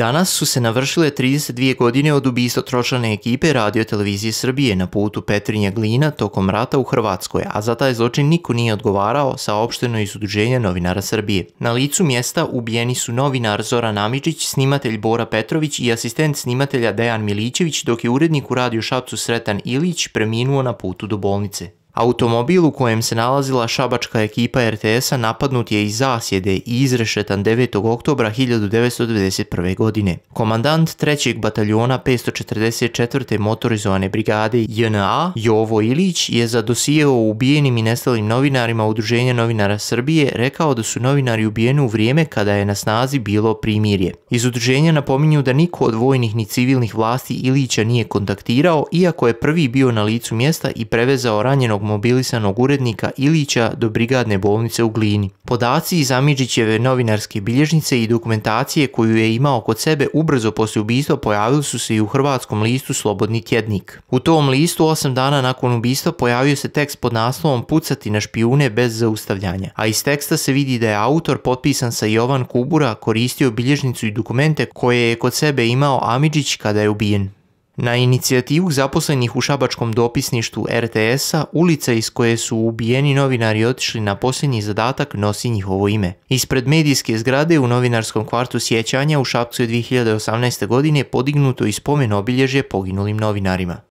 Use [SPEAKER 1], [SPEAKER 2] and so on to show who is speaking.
[SPEAKER 1] Danas su se navršile 32 godine od ubistva tročlane ekipe radio televizije Srbije na putu Petrinja Glina tokom rata u Hrvatskoj, a za taj zločin niko nije odgovarao, saopšteno iz Udruženja novinara Srbije. Na licu mjesta ubijeni su novinar Zoran Namičić snimatelj Bora Petrović i asistent snimatelja Dejan Milićević, dok je urednik u radio Šapcu Sretan Ilić preminuo na putu do bolnice. Automobil u kojem se nalazila šabačka ekipa RTS-a napadnut je iz zasjede i izrešetan 9. oktobra 1991. godine. Komandant 3. bataljona 544. motorizovane brigade JNA Jovo Ilić je za dosije o ubijenim i nestalim novinarima Udruženja novinara Srbije rekao da su novinari ubijeni u vrijeme kada je na snazi bilo primirje. Iz udruženja napominju da niko od vojnih ni civilnih vlasti Ilića nije kontaktirao, iako je prvi bio na licu mjesta i prevezao ranjenog mobilisanog urednika Ilića do brigadne bolnice u Glini. Podaci iz Amidžićeve novinarske bilježnice i dokumentacije koju je imao kod sebe ubrzo poslije ubistva pojavili su se i u hrvatskom listu Slobodni tjednik. U tom listu osam dana nakon ubistva pojavio se tekst pod naslovom Pucati na špijune bez zaustavljanja, a iz teksta se vidi da je autor potpisan sa Jovan Kubura koristio bilježnicu i dokumente koje je kod sebe imao Amidžić kada je ubijen. Na inicijativu zaposlenih u šabačkom dopisništvu RTS-a, ulica iz koje su ubijeni novinari otišli na posljednji zadatak nosi njihovo ime. Ispred medijske zgrade u novinarskom kvartu sjećanja u Šapcu je 2018. godine podignuto i spomen obilježje poginulim novinarima.